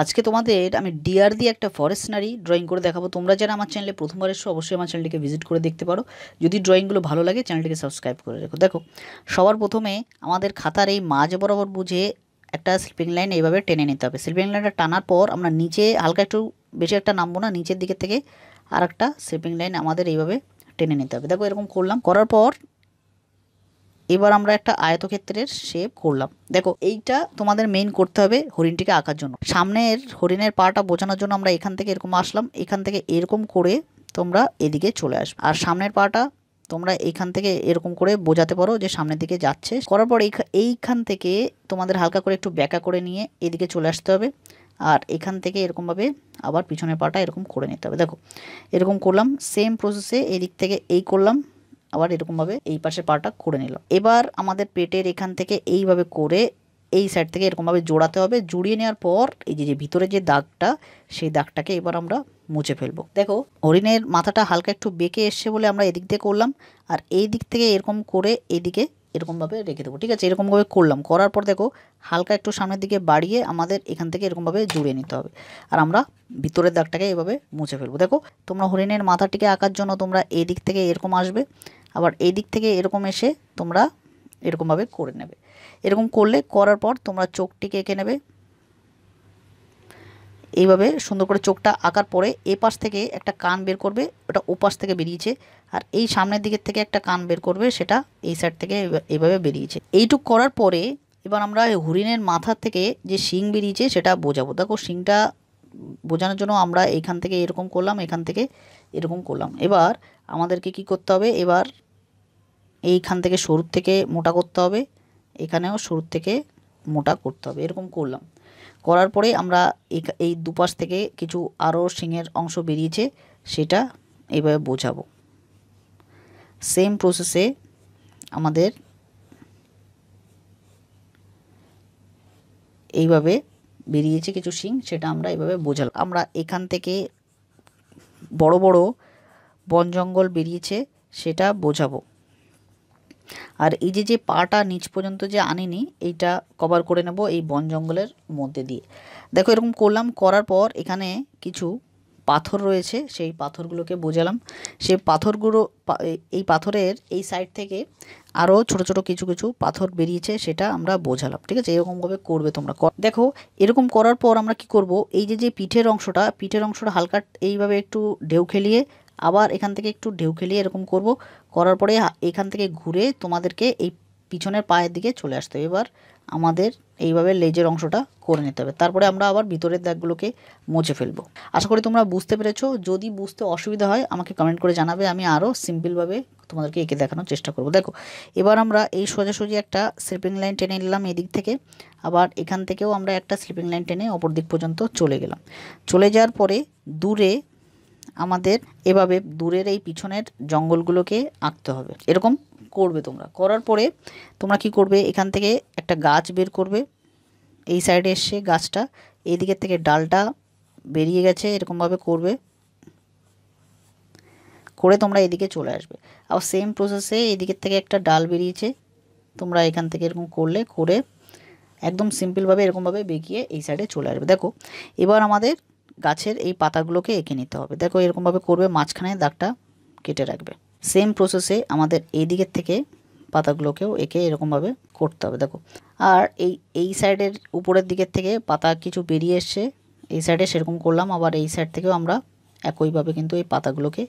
আজকে তোমাদের আমি ডিআর দিয়ে একটা ফরেস্ট নারী ড্রয়িং করে দেখাবো তোমরা যারা আমার চ্যানেলে প্রথমবার এসো অবশ্যই আমার চ্যানেলটিকে ভিজিট করে দেখতে পারো যদি ড্রয়িংগুলো ভালো লাগে চ্যানেলটিকে সাবস্ক্রাইব করে রেখো দেখো সবার প্রথমে আমাদের খাতার এই মাঝ বরাবর বুঝে একটা স্লিপিং লাইন এইভাবে টেনে নিতে হবে স্লিপিং লাইনটা টানার পর আমরা নিচে হালকা একটু বেশি একটা নামবো না নিচের দিকে থেকে আর একটা স্লিপিং লাইন আমাদের এইভাবে টেনে নিতে হবে দেখো এরকম করলাম করার পর এবার আমরা একটা আয়তক্ষেত্রের শেপ করলাম দেখো এইটা তোমাদের মেইন করতে হবে হরিণটিকে আঁকার জন্য সামনের হরিণের পাটা বোঝানোর জন্য আমরা এখান থেকে এরকম আসলাম এখান থেকে এরকম করে তোমরা এদিকে চলে আসবে আর সামনের পাটা তোমরা এইখান থেকে এরকম করে বোঝাতে পারো যে সামনের দিকে যাচ্ছে করার পর এইখান থেকে তোমাদের হালকা করে একটু ব্যাকা করে নিয়ে এদিকে চলে আসতে হবে আর এখান থেকে এরকমভাবে আবার পিছনের পাটা এরকম করে নিতে হবে দেখো এরকম করলাম সেম প্রসেসে এদিক থেকে এই করলাম আবার এরকমভাবে এই পাশের পাটা করে নিল এবার আমাদের পেটের এখান থেকে এইভাবে করে এই সাইড থেকে এরকমভাবে জোড়াতে হবে জুড়িয়ে নেওয়ার পর এই যে ভিতরে যে দাগটা সেই দাগটাকে এবার আমরা মুছে ফেলবো দেখো হরিণের মাথাটা হালকা একটু বেঁকে এসছে বলে আমরা এদিক দিয়ে করলাম আর এই দিক থেকে এরকম করে এদিকে এরকমভাবে রেখে দেবো ঠিক আছে এরকমভাবে করলাম করার পর দেখো হালকা একটু সামনের দিকে বাড়িয়ে আমাদের এখান থেকে এরকমভাবে জুড়িয়ে নিতে হবে আর আমরা ভিতরের দাগটাকে এভাবে মুছে ফেলবো দেখো তোমরা হরিণের মাথাটিকে আঁকার জন্য তোমরা এই দিক থেকে এরকম আসবে আবার এই দিক থেকে এরকম এসে তোমরা এরকমভাবে করে নেবে এরকম করলে করার পর তোমরা চোখটিকে এঁকে নেবে এইভাবে সুন্দর করে চোখটা আঁকার পরে এ পাশ থেকে একটা কান বের করবে ওটা ওপাশ থেকে বেরিয়েছে আর এই সামনের দিকের থেকে একটা কান বের করবে সেটা এই সাইড থেকে এইভাবে বেরিয়েছে এইটুক করার পরে এবার আমরা হরিণের মাথা থেকে যে শিং বেরিয়েছে সেটা বোঝাবো দেখো শিংটা বোঝানোর জন্য আমরা এখান থেকে এরকম করলাম এখান থেকে এরকম করলাম এবার আমাদেরকে কি করতে হবে এবার এইখান থেকে সরুর থেকে মোটা করতে হবে এখানেও সরুর থেকে মোটা করতে হবে এরকম করলাম করার পরে আমরা এই দুপাশ থেকে কিছু আরও শিঙের অংশ বেরিয়েছে সেটা এভাবে বোঝাবো সেম প্রসেসে আমাদের এইভাবে বেরিয়েছে কিছু শিং সেটা আমরা এভাবে বোঝাল আমরা এখান থেকে বড় বড় বন জঙ্গল বেরিয়েছে সেটা বোঝাবো আর এই যে যে পাটা নিচ পর্যন্ত যে আনিনি এইটা কভার করে নেব এই বন জঙ্গলের মধ্যে দিয়ে দেখো এরকম করলাম করার পর এখানে কিছু পাথর রয়েছে সেই পাথরগুলোকে বোঝালাম সেই পাথরগুলো এই পাথরের এই সাইড থেকে আরও ছোট ছোট কিছু কিছু পাথর বেরিয়েছে সেটা আমরা বোঝালাম ঠিক আছে এরকমভাবে করবে তোমরা দেখো এরকম করার পর আমরা কি করব এই যে যে পিঠের অংশটা পিঠের অংশটা হালকা এইভাবে একটু ঢেউ খেলিয়ে আবার এখান থেকে একটু ঢেউ খেলিয়ে এরকম করব করার পরে এখান থেকে ঘুরে তোমাদেরকে এই পিছনের পায়ের দিকে চলে আসতে হবে এবার আমাদের এইভাবে লেজের অংশটা করে নিতে হবে তারপরে আমরা আবার ভিতরের দাগগুলোকে মুছে ফেলবো আশা করি তোমরা বুঝতে পেরেছো যদি বুঝতে অসুবিধা হয় আমাকে কমেন্ট করে জানাবে আমি আরও সিম্পলভাবে তোমাদেরকে এঁকে দেখানোর চেষ্টা করব দেখো এবার আমরা এই সোজাসুজি একটা স্লিপিং লাইন টেনে নিলাম এদিক থেকে আবার এখান থেকেও আমরা একটা স্লিপিং লাইন টেনে অপর দিক পর্যন্ত চলে গেলাম চলে যাওয়ার পরে দূরে আমাদের এভাবে দূরের এই পিছনের জঙ্গলগুলোকে আঁকতে হবে এরকম করবে তোমরা করার পরে তোমরা কি করবে এখান থেকে একটা গাছ বের করবে এই সাইডে এসে গাছটা এই দিকের থেকে ডালটা বেরিয়ে গেছে এরকমভাবে করবে করে তোমরা এদিকে চলে আসবে আবার সেম প্রসেসে এদিকের থেকে একটা ডাল বেরিয়েছে তোমরা এখান থেকে এরকম করলে করে একদম সিম্পলভাবে এরকমভাবে বেঁকিয়ে এই সাইডে চলে আসবে দেখো এবার আমাদের গাছের এই পাতাগুলোকে এঁকে নিতে হবে দেখো এরকমভাবে করবে মাঝখানে দাগটা কেটে রাখবে সেম প্রসেসে আমাদের এই দিকের থেকে পাতাগুলোকেও এঁকে এরকমভাবে করতে হবে দেখো আর এই এই সাইডের উপরের দিকের থেকে পাতা কিছু বেরিয়ে এসছে এই সাইডে সেরকম করলাম আবার এই সাইড থেকেও আমরা একইভাবে কিন্তু এই পাতাগুলোকে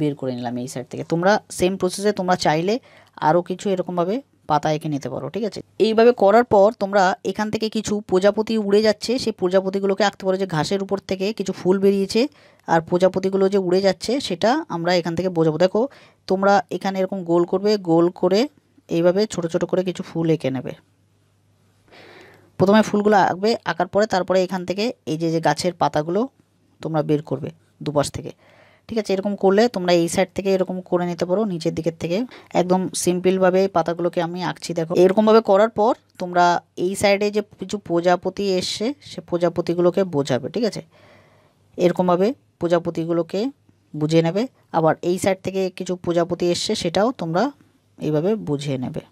বের করে নিলাম এই সাইড থেকে তোমরা সেম প্রসেসে তোমরা চাইলে আরও কিছু এরকমভাবে পাতা এঁকে নিতে পারো ঠিক আছে এইভাবে করার পর তোমরা এখান থেকে কিছু প্রজাপতি উড়ে যাচ্ছে সেই প্রজাপতিগুলোকে আঁকতে পারো যে ঘাসের উপর থেকে কিছু ফুল বেরিয়েছে আর প্রজাপতিগুলো যে উড়ে যাচ্ছে সেটা আমরা এখান থেকে বোঝাবো দেখো তোমরা এখানে এরকম গোল করবে গোল করে এইভাবে ছোট ছোট করে কিছু ফুল এঁকে নেবে প্রথমে ফুলগুলো আঁকবে আঁকার পরে তারপরে এখান থেকে এই যে যে গাছের পাতাগুলো তোমরা বের করবে দুপাশ থেকে ঠিক আছে এরকম করলে তোমরা এই সাইড থেকে এরকম করে নিতে পারো নিচের দিকের থেকে একদম সিম্পলভাবে পাতাগুলোকে আমি আঁকছি দেখো এরকমভাবে করার পর তোমরা এই সাইডে যে কিছু প্রজাপতি এসছে সে প্রজাপতিগুলোকে বোঝাবে ঠিক আছে এরকমভাবে প্রজাপতিগুলোকে বুঝিয়ে নেবে আবার এই সাইড থেকে কিছু প্রজাপতি এসছে সেটাও তোমরা এইভাবে বুঝিয়ে নেবে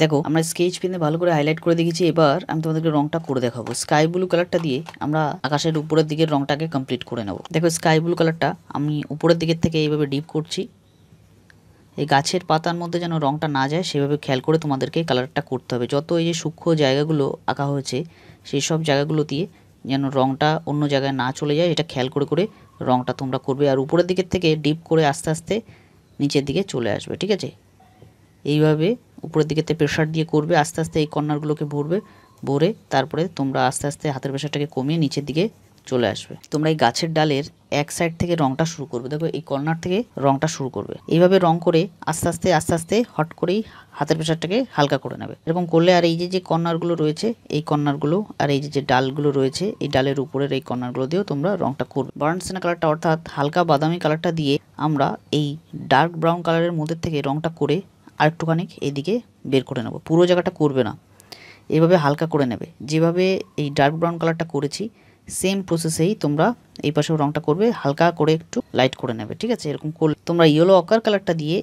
দেখো আমরা স্কেচ পেনে ভালো করে হাইলাইট করে দেখেছি এবার আমি তোমাদেরকে রংটা করে দেখাবো স্কাই ব্লু কালারটা দিয়ে আমরা আকাশের উপরের দিকের রংটাকে কমপ্লিট করে নেব দেখো স্কাই ব্লু কালারটা আমি উপরের দিকের থেকে এইভাবে ডিপ করছি এই গাছের পাতার মধ্যে যেন রংটা না যায় সেভাবে খেয়াল করে তোমাদেরকে কালারটা করতে হবে যত এই যে সূক্ষ্ম জায়গাগুলো আঁকা হয়েছে সেই সব জায়গাগুলো দিয়ে যেন রংটা অন্য জায়গায় না চলে যায় এটা খেয়াল করে করে রংটা তোমরা করবে আর উপরের দিকের থেকে ডিপ করে আস্তে আস্তে নিচের দিকে চলে আসবে ঠিক আছে এইভাবে উপরের দিকে প্রেশার দিয়ে করবে আস্তে আস্তে এই কর্নারগুলোকে ভরবে ভরে তারপরে তোমরা আস্তে আস্তে হাতের প্রেশারটাকে কমিয়ে নিচের দিকে চলে আসবে তোমরা এই গাছের ডালের এক সাইড থেকে রংটা শুরু করবে দেখো এই কর্নার থেকে রংটা শুরু করবে এইভাবে রং করে আস্তে আস্তে আস্তে আস্তে হট করেই হাতের প্রেশারটাকে হালকা করে নেবে এরকম করলে আর এই যে যে কর্নারগুলো রয়েছে এই কর্নারগুলো আর এই যে ডালগুলো রয়েছে এই ডালের উপরের এই কর্নারগুলো দিয়েও তোমরা রংটা করবে বার্নসেনা কালারটা অর্থাৎ হালকা বাদামি কালারটা দিয়ে আমরা এই ডার্ক ব্রাউন কালারের মধ্যে থেকে রংটা করে আর একটুখানি এইদিকে বের করে নেব পুরো জায়গাটা করবে না এভাবে হালকা করে নেবে যেভাবে এই ডার্ক ব্রাউন কালারটা করেছি সেম প্রসেসেই তোমরা এই পাশেও রঙটা করবে হালকা করে একটু লাইট করে নেবে ঠিক আছে এরকম করলে তোমরা ইয়েলো অকার কালারটা দিয়ে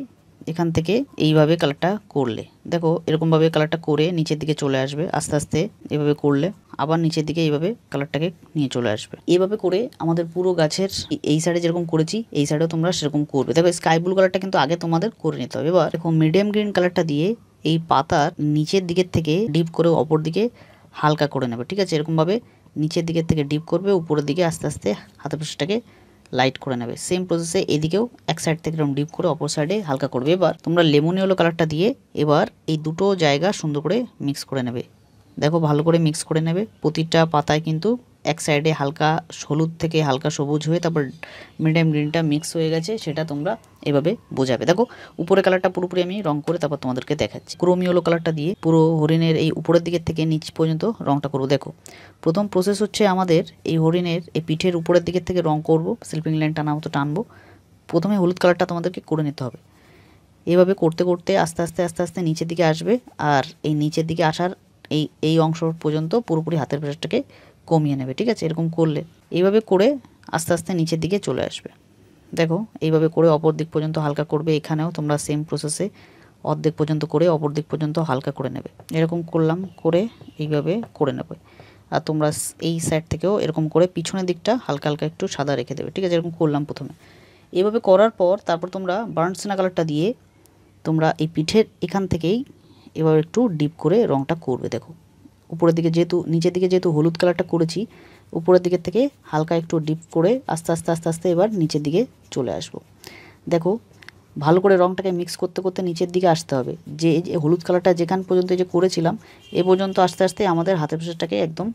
এখান থেকে এইভাবে কালারটা করলে দেখো এরকমভাবে কালারটা করে নিচের দিকে চলে আসবে আস্তে আস্তে এভাবে করলে আবার নিচের দিকে এইভাবে কালারটাকে নিয়ে চলে আসবে এভাবে করে আমাদের পুরো গাছের এই সাইডে যেরকম করেছি এই সাইডেও তোমরা সেরকম করবে দেখো স্কাই ব্লু কালারটা কিন্তু আগে তোমাদের করে নিতে হবে এবার দেখো মিডিয়াম গ্রিন কালারটা দিয়ে এই পাতার নিচের দিকের থেকে ডিপ করে অপর দিকে হালকা করে নেবে ঠিক আছে এরকমভাবে নিচের দিকের থেকে ডিপ করবে উপরের দিকে আস্তে আস্তে হাতে পৃষ্ঠটাকে লাইট করে নেবে সেম প্রসেসে এদিকেও এক সাইড থেকে এরকম ডিপ করে অপর সাইডে হালকা করবে এবার তোমরা লেমন ইয়েলো কালারটা দিয়ে এবার এই দুটো জায়গা সুন্দর করে মিক্স করে নেবে দেখো ভালো করে মিক্স করে নেবে প্রতিটা পাতায় কিন্তু এক সাইডে হালকা হলুদ থেকে হালকা সবুজ হয়ে তারপর মিডিয়াম গ্রিনটা মিক্স হয়ে গেছে সেটা তোমরা এভাবে বোঝাবে দেখো উপরে কালারটা পুরোপুরি আমি রং করে তারপর তোমাদেরকে দেখাচ্ছি ক্রোমিওলো হলো কালারটা দিয়ে পুরো হরিণের এই উপরের দিকের থেকে নিচ পর্যন্ত রংটা করবো দেখো প্রথম প্রসেস হচ্ছে আমাদের এই হরিণের এই পিঠের উপরের দিকের থেকে রং করব স্লিপিং লাইন টানা মতো টানবো প্রথমে হলুদ কালারটা তোমাদেরকে করে নিতে হবে এভাবে করতে করতে আস্তে আস্তে আস্তে আস্তে নিচের দিকে আসবে আর এই নিচের দিকে আসার এই এই অংশ পর্যন্ত পুরোপুরি হাতের প্রেসারটাকে কমিয়ে নেবে ঠিক আছে এরকম করলে এইভাবে করে আস্তে আস্তে নিচের দিকে চলে আসবে দেখো এইভাবে করে অপর দিক পর্যন্ত হালকা করবে এখানেও তোমরা সেম প্রসেসে অর্ধেক পর্যন্ত করে অপর দিক পর্যন্ত হালকা করে নেবে এরকম করলাম করে এইভাবে করে নেবে আর তোমরা এই সাইড থেকেও এরকম করে পিছনের দিকটা হালকা হালকা একটু সাদা রেখে দেবে ঠিক আছে এরকম করলাম প্রথমে এইভাবে করার পর তারপর তোমরা বার্নসেনা কালারটা দিয়ে তোমরা এই পিঠের এখান থেকেই এবার একটু ডিপ করে রঙটা করবে দেখো উপরের দিকে যেহেতু নিচের দিকে যেহেতু হলুদ কালারটা করেছি উপরের দিকের থেকে হালকা একটু ডিপ করে আস্তে আস্তে আস্তে আস্তে এবার নিচের দিকে চলে আসব। দেখো ভালো করে রংটাকে মিক্স করতে করতে নিচের দিকে আসতে হবে যে হলুদ কালারটা যেখান পর্যন্ত যে করেছিলাম এ পর্যন্ত আস্তে আস্তে আমাদের হাতের পোশাকটাকে একদম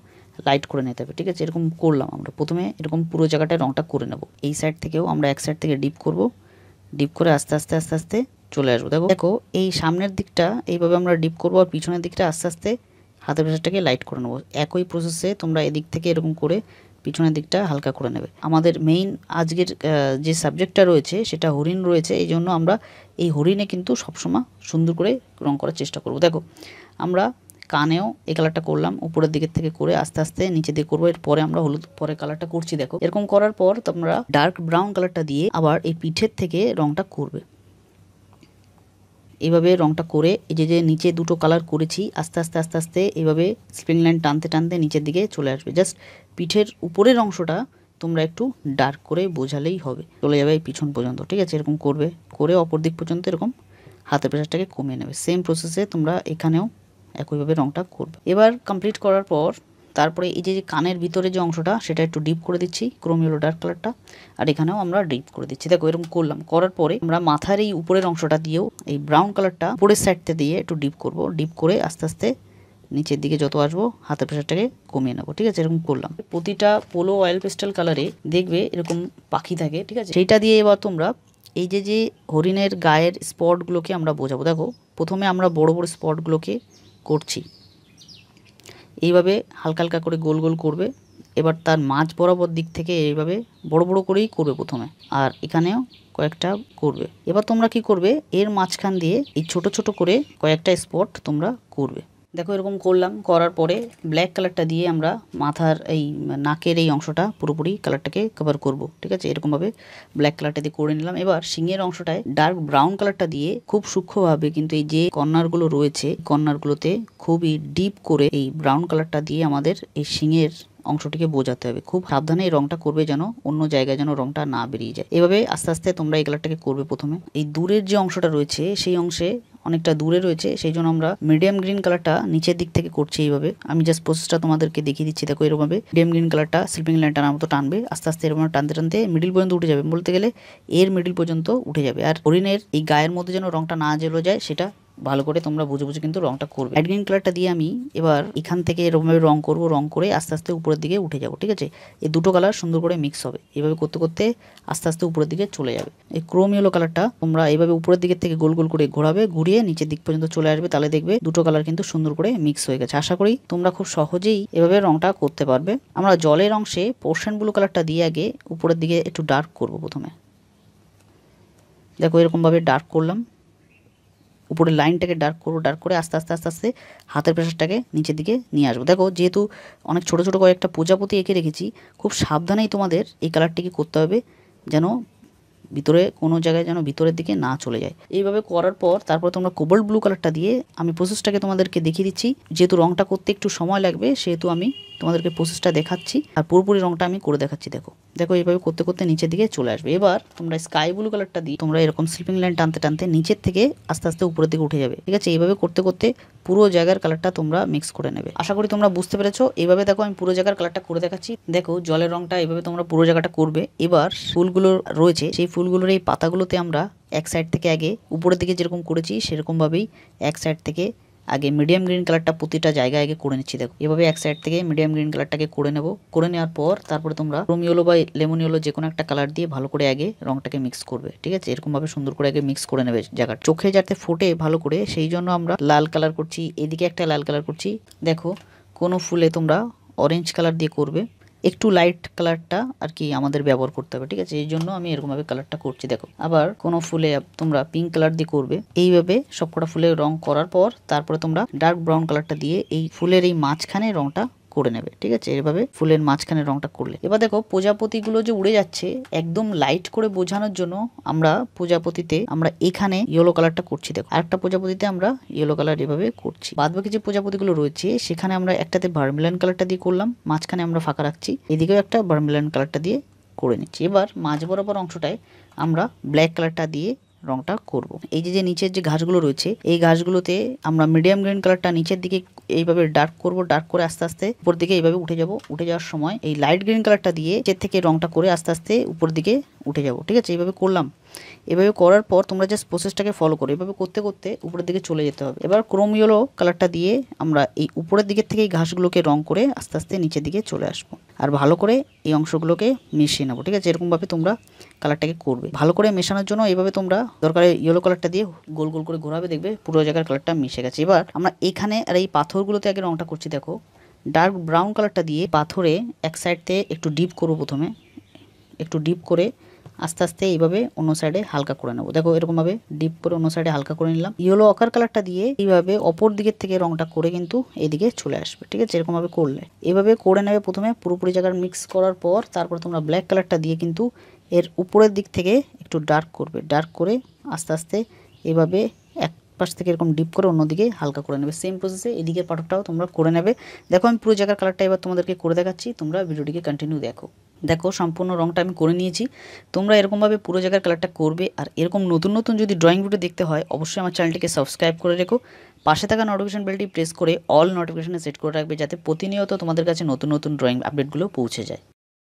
লাইট করে নিতে হবে ঠিক আছে এরকম করলাম আমরা প্রথমে এরকম পুরো জায়গাটায় রংটা করে নেব এই সাইড থেকেও আমরা এক সাইড থেকে ডিপ করব ডিপ করে আস্তে আস্তে আস্তে আস্তে চলে আসবো দেখো দেখো এই সামনের দিকটা এইভাবে আমরা ডিপ করবো আর পিছনের দিকটা আস্তে আস্তে হাতের প্রেশারটাকে লাইট করে নেবো একই প্রসেসে তোমরা এদিক থেকে এরকম করে পিছনের দিকটা হালকা করে নেবে আমাদের মেইন আজকের যে সাবজেক্টটা রয়েছে সেটা হরিণ রয়েছে এই জন্য আমরা এই হরিণে কিন্তু সবসময় সুন্দর করে রং করার চেষ্টা করব দেখো আমরা কানেও এই কালারটা করলাম উপরের দিকের থেকে করে আস্তে আস্তে নিচে দিয়ে করবো এরপরে আমরা হলুদ পরে কালারটা করছি দেখো এরকম করার পর তোমরা ডার্ক ব্রাউন কালারটা দিয়ে আবার এই পিঠের থেকে রংটা করবে এভাবে রংটা করে এই যে যে নিচে দুটো কালার করেছি আস্তে আস্তে আস্তে আস্তে এভাবে স্প্রিং লাইন টানতে টানতে নিচের দিকে চলে আসবে জাস্ট পিঠের উপরের অংশটা তোমরা একটু ডার্ক করে বোঝালেই হবে চলে যাবে এই পিছন পর্যন্ত ঠিক আছে এরকম করবে করে অপর দিক পর্যন্ত এরকম হাতের প্রেশারটাকে কমিয়ে নেবে সেম প্রসেসে তোমরা এখানেও একইভাবে রংটা করবে এবার কমপ্লিট করার পর তারপরে এই যে কানের ভিতরে যে অংশটা সেটা একটু ডিপ করে দিচ্ছি ক্রোম ইয়েলো ডার্ক কালারটা আর এখানেও আমরা ডিপ করে দিচ্ছি দেখো এরকম করলাম করার পরে আমরা মাথার এই উপরের অংশটা দিয়েও এই ব্রাউন কালারটা উপরের সাইডটা দিয়ে একটু ডিপ করব ডিপ করে আস্তে আস্তে নিচের দিকে যত আসবো হাতের প্রেশারটাকে কমিয়ে নেবো ঠিক আছে এরকম করলাম প্রতিটা পোলো অয়েল পেস্টাল কালারে দেখবে এরকম পাখি থাকে ঠিক আছে সেইটা দিয়ে এবার তোমরা এই যে যে হরিণের গায়ের স্পটগুলোকে আমরা বোঝাবো দেখো প্রথমে আমরা বড় বড় স্পটগুলোকে করছি এইভাবে হালকা হালকা করে গোল গোল করবে এবার তার মাছ বরাবর দিক থেকে এইভাবে বড় বড় করেই করবে প্রথমে আর এখানেও কয়েকটা করবে এবার তোমরা কি করবে এর মাঝখান দিয়ে এই ছোট ছোট করে কয়েকটা স্পট তোমরা করবে দেখো এরকম করলাম করার পরে ব্ল্যাক কালারটা দিয়ে আমরা মাথার এই নাকের এই অংশটা পুরোপুরি কালারটাকে কভার করব ঠিক আছে এরকমভাবে ব্ল্যাক কালারটা দিয়ে করে নিলাম এবার সিংয়ের অংশটায় ডার্ক ব্রাউন কালারটা দিয়ে খুব সূক্ষ্মভাবে কিন্তু এই যে কর্নারগুলো রয়েছে কর্নারগুলোতে খুবই ডিপ করে এই ব্রাউন কালারটা দিয়ে আমাদের এই সিংয়ের অংশটিকে বোঝাতে হবে খুব সাবধানে এই রংটা করবে যেন অন্য জায়গায় যেন রংটা না বেরিয়ে যায় এভাবে আস্তে আস্তে তোমরা এই কালারটাকে করবে প্রথমে এই দূরের যে অংশটা রয়েছে সেই অংশে অনেকটা দূরে রয়েছে সেই জন্য আমরা মিডিয়াম গ্রিন কালারটা নিচের দিক থেকে করছি এইভাবে আমি জাস্ট প্রসেসটা তোমাদেরকে দেখিয়ে দিচ্ছি দেখো এরকমভাবে মিডিয়াম গ্রিন কালারটা স্লিপিং লাইন টানার মতো টানবে আস্তে আস্তে এরকম টানতে টানতে মিডিল পর্যন্ত উঠে যাবে বলতে গেলে এর মিডিল পর্যন্ত উঠে যাবে আর হরিণের এই গায়ের মধ্যে যেন রংটা না জেলো যায় সেটা ভালো করে তোমরা বুঝে বুঝে কিন্তু রংটা করবে লাইট গ্রিন কালারটা দিয়ে আমি এবার এখান থেকে এরকমভাবে রং করবো রং করে আস্তে আস্তে উপরের দিকে উঠে যাবো ঠিক আছে এই দুটো কালার সুন্দর করে মিক্স হবে এভাবে করতে করতে আস্তে আস্তে উপরের দিকে চলে যাবে এই ক্রোম ইয়েলো কালারটা তোমরা এভাবে উপরের দিকের থেকে গোল গোল করে ঘোরাবে ঘুরিয়ে নিচের দিক পর্যন্ত চলে আসবে তাহলে দেখবে দুটো কালার কিন্তু সুন্দর করে মিক্স হয়ে গেছে আশা করি তোমরা খুব সহজেই এভাবে রংটা করতে পারবে আমরা জলের অংশে পোর্শন ব্লু কালারটা দিয়ে আগে উপরের দিকে একটু ডার্ক করব প্রথমে দেখো এরকমভাবে ডার্ক করলাম উপরের লাইনটাকে ডার্ক করবো ডার্ক করে আস্তে আস্তে আস্তে আস্তে হাতের প্রেশারটাকে নিচের দিকে নিয়ে আসবো দেখো যেহেতু অনেক ছোট ছোট কয়েকটা প্রজাপতি এঁকে রেখেছি খুব সাবধানেই তোমাদের এই কালারটিকে করতে হবে যেন ভিতরে কোনো জায়গায় যেন ভিতরের দিকে না চলে যায় এইভাবে করার পর তারপর তোমরা কোবল্ড ব্লু কালারটা দিয়ে আমি প্রসেসটাকে তোমাদেরকে দেখিয়ে দিচ্ছি যেহেতু রংটা করতে একটু সময় লাগবে সেহেতু আমি তোমাদেরকে প্রসেসটা দেখাচ্ছি আর পুরোপুরি রঙটা আমি করে দেখাচ্ছি দেখো দেখো এইভাবে করতে করতে নিচের দিকে চলে আসবে এবার তোমরা স্কাই ব্লু কালারটা দিই তোমরা এরকম স্লিপিং লাইন টানতে টানতে নিচের থেকে আস্তে আস্তে উপরের দিকে উঠে যাবে ঠিক আছে এইভাবে করতে করতে পুরো জায়গার কালারটা তোমরা মিক্স করে নেবে আশা করি তোমরা বুঝতে পেরেছো এইভাবে দেখো আমি পুরো জায়গার কালারটা করে দেখাচ্ছি দেখো জলের রঙটা এইভাবে তোমরা পুরো জায়গাটা করবে এবার ফুলগুলো রয়েছে সেই ফুলগুলোর এই পাতাগুলোতে আমরা এক সাইড থেকে আগে উপরের দিকে যেরকম করেছি সেরকমভাবেই এক সাইড থেকে আগে মিডিয়াম গ্রিন কালারটা প্রতিটা জায়গায় আগে করে নিচ্ছি দেখো এভাবে এক সাইড থেকে মিডিয়াম গ্রিন কালারটাকে করে নেবো করে নেওয়ার পর তারপরে তোমরা রুম ইয়েলো বা লেমন ইয়েলো যে কোনো একটা কালার দিয়ে ভালো করে আগে রংটাকে মিক্স করবে ঠিক আছে এরকমভাবে সুন্দর করে আগে মিক্স করে নেবে জায়গাটা চোখে যাতে ফোটে ভালো করে সেই জন্য আমরা লাল কালার করছি এদিকে একটা লাল কালার করছি দেখো কোনো ফুলে তোমরা অরেঞ্জ কালার দিয়ে করবে একটু লাইট কালারটা আর কি আমাদের ব্যবহার করতে হবে ঠিক আছে এই জন্য আমি এরকমভাবে কালারটা করছি দেখো আবার কোনো ফুলে তোমরা পিঙ্ক কালার দিয়ে করবে এইভাবে সবকটা ফুলের রং করার পর তারপরে তোমরা ডার্ক ব্রাউন কালারটা দিয়ে এই ফুলের এই মাঝখানে রংটা করে নেবে ঠিক আছে এভাবে ফুলের মাঝখানে রংটা করলে এবার দেখো প্রজাপতিগুলো যে উড়ে যাচ্ছে একদম লাইট করে বোঝানোর জন্য আমরা প্রজাপতিতে আমরা এখানে ইয়েলো কালারটা করছি দেখো আরেকটা প্রজাপতিতে আমরা ইয়েলো কালার এভাবে করছি বাদ বাকি যে প্রজাপতিগুলো রয়েছে সেখানে আমরা একটাতে ভার্মিলান কালারটা দিয়ে করলাম মাঝখানে আমরা ফাঁকা রাখছি এদিকেও একটা ভার্মিলান কালারটা দিয়ে করে নিচ্ছি এবার মাঝ বরাবর অংশটায় আমরা ব্ল্যাক কালারটা দিয়ে রংটা করব। এই যে যে নিচের যে ঘাসগুলো রয়েছে এই ঘাসগুলোতে আমরা মিডিয়াম গ্রিন কালারটা নিচের দিকে এইভাবে ডার্ক করব ডার্ক করে আস্তে আস্তে উপর দিকে এইভাবে উঠে যাব উঠে যাওয়ার সময় এই লাইট গ্রিন কালারটা দিয়ে নিচের থেকে রংটা করে আস্তে আস্তে উপর দিকে উঠে যাব ঠিক আছে এইভাবে করলাম এভাবে করার পর তোমরা জাস্ট প্রসেসটাকে ফলো করো এভাবে করতে করতে উপরের দিকে চলে যেতে হবে এবার ক্রোম ইয়েলো কালারটা দিয়ে আমরা এই উপরের দিকের থেকে এই ঘাসগুলোকে রং করে আস্তে আস্তে নিচের দিকে চলে আসবো আর ভালো করে এই অংশগুলোকে মিশিয়ে নেবো ঠিক আছে এরকমভাবে তোমরা কালারটাকে করবে ভালো করে মেশানোর জন্য এইভাবে তোমরা দরকারে ইয়েলো কালারটা দিয়ে গোল গোল করে ঘোরাবে দেখবে পুরো জায়গার কালারটা মিশে গেছে এবার আমরা এখানে আর এই পাথরগুলোতে আগে রংটা করছি দেখো ডার্ক ব্রাউন কালারটা দিয়ে পাথরে এক সাইডতে একটু ডিপ করবো প্রথমে একটু ডিপ করে আস্তে আস্তে এইভাবে অন্য সাইডে হালকা করে নেবো দেখো এরকমভাবে ডিপ করে অন্য সাইডে হালকা করে নিলাম ইয়েলো অকার কালারটা দিয়ে এইভাবে অপর দিকের থেকে রংটা করে কিন্তু এদিকে চলে আসবে ঠিক আছে এরকমভাবে করলে এভাবে করে নেবে প্রথমে পুরোপুরি জায়গার মিক্স করার পর তারপর তোমরা ব্ল্যাক কালারটা দিয়ে কিন্তু এর উপরের দিক থেকে একটু ডার্ক করবে ডার্ক করে আস্তে আস্তে এভাবে এক পাশ থেকে এরকম ডিপ করে অন্যদিকে হালকা করে নেবে সেম প্রসেসে এদিকে পাটকটাও তোমরা করে নেবে দেখো আমি পুরো জায়গার কালারটা এবার তোমাদেরকে করে দেখাচ্ছি তোমরা ভিডিওটিকে কন্টিনিউ দেখো দেখো সম্পূর্ণ রঙটা আমি করে নিয়েছি তোমরা এরকমভাবে পুরো জায়গার কালারটা করবে আর এরকম নতুন নতুন যদি ড্রয়িং ভিডিও দেখতে হয় অবশ্যই আমার চ্যানেলটিকে সাবস্ক্রাইব করে রেখো পাশে থাকা নোটিফিকেশন বেলটি প্রেস করে অল নোটিফিকেশানে সেট করে রাখবে যাতে প্রতিনিয়ত তোমাদের কাছে নতুন নতুন ড্রয়িং আপডেটগুলো পৌঁছে যায়